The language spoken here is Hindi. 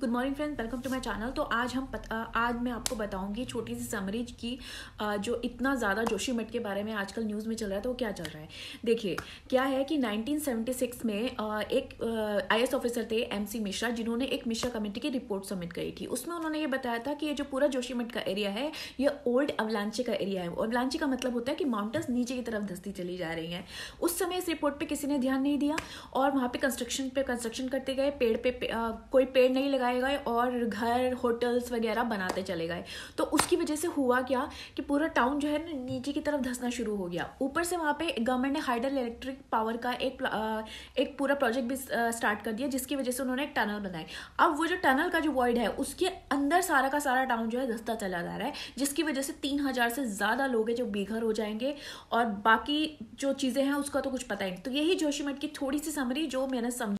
good morning friends welcome to my channel तो आज हम पता आज मैं आपको बताऊंगी छोटी सी समरीज की जो इतना ज़्यादा जोशी मठ के बारे में आजकल न्यूज़ में चल रहा है तो वो क्या चल रहा है देखिए क्या है कि 1976 में एक आई ऑफिसर थे एम मिश्रा जिन्होंने एक मिश्रा कमेटी की रिपोर्ट सबमिट करी थी उसमें उन्होंने ये बताया था कि ये जो पूरा जोशी मठ का एरिया है यह ओल्ड अवलांची का एरिया है अवलांची का मतलब होता है कि माउंटेन्स नीचे की तरफ धस्ती चली जा रही हैं उस समय इस रिपोर्ट पर किसी ने ध्यान नहीं दिया और वहाँ पर कंस्ट्रक्शन पे कंस्ट्रक्शन करते गए पेड़ पे, कोई पेड़ नहीं लगा लगाए गए और घर होटल्स वगैरह बनाते चले गए तो उसकी वजह से हुआ क्या कि पूरा टाउन जो है ना नीचे की तरफ धंसना शुरू हो गया ऊपर से वहाँ पे गवर्नमेंट ने हाइडल इलेक्ट्रिक पावर का एक एक पूरा प्रोजेक्ट भी स्टार्ट कर दिया जिसकी वजह से उन्होंने एक टनल बनाई अब वो जो टनल का जो वर्ल्ड है उसके अंदर सारा का सारा टाउन जो है धंसता चला जा रहा है जिसकी वजह से तीन से ज़्यादा लोग हैं जो बेघर हो जाएंगे और बाकी जो चीज़ें हैं उसका तो कुछ पता ही नहीं तो यही जोशीमठ की थोड़ी सी समरी जो मैंने समझ